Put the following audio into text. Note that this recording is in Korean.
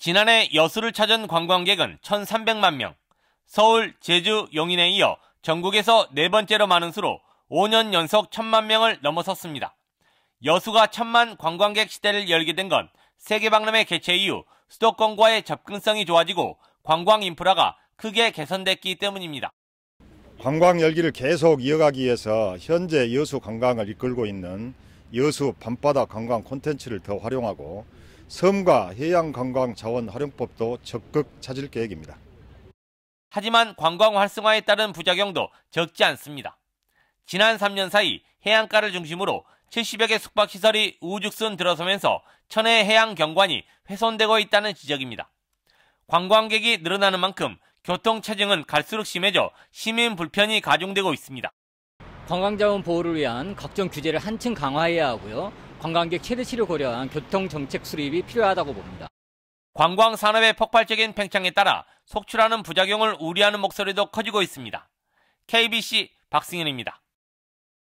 지난해 여수를 찾은 관광객은 1,300만 명, 서울, 제주, 용인에 이어 전국에서 네 번째로 많은 수로 5년 연속 1,000만 명을 넘어섰습니다. 여수가 1,000만 관광객 시대를 열게 된 건 세계박람회 개최 이후 수도권과의 접근성이 좋아지고 관광 인프라가 크게 개선됐기 때문입니다. 관광 열기를 계속 이어가기 위해서 현재 여수 관광을 이끌고 있는 여수 밤바다 관광 콘텐츠를 더 활용하고 섬과 해양 관광 자원 활용법도 적극 찾을 계획입니다. 하지만 관광 활성화에 따른 부작용도 적지 않습니다. 지난 3년 사이 해안가를 중심으로 70여 개 숙박시설이 우죽순 들어서면서 천혜 해양 경관이 훼손되고 있다는 지적입니다. 관광객이 늘어나는 만큼 교통 체증은 갈수록 심해져 시민 불편이 가중되고 있습니다. 관광자원 보호를 위한 각종 규제를 한층 강화해야 하고요. 관광객 최대치를 고려한 교통 정책 수립이 필요하다고 봅니다. 관광 산업의 폭발적인 팽창에 따라 속출하는 부작용을 우려하는 목소리도 커지고 있습니다. KBC 박승현입니다.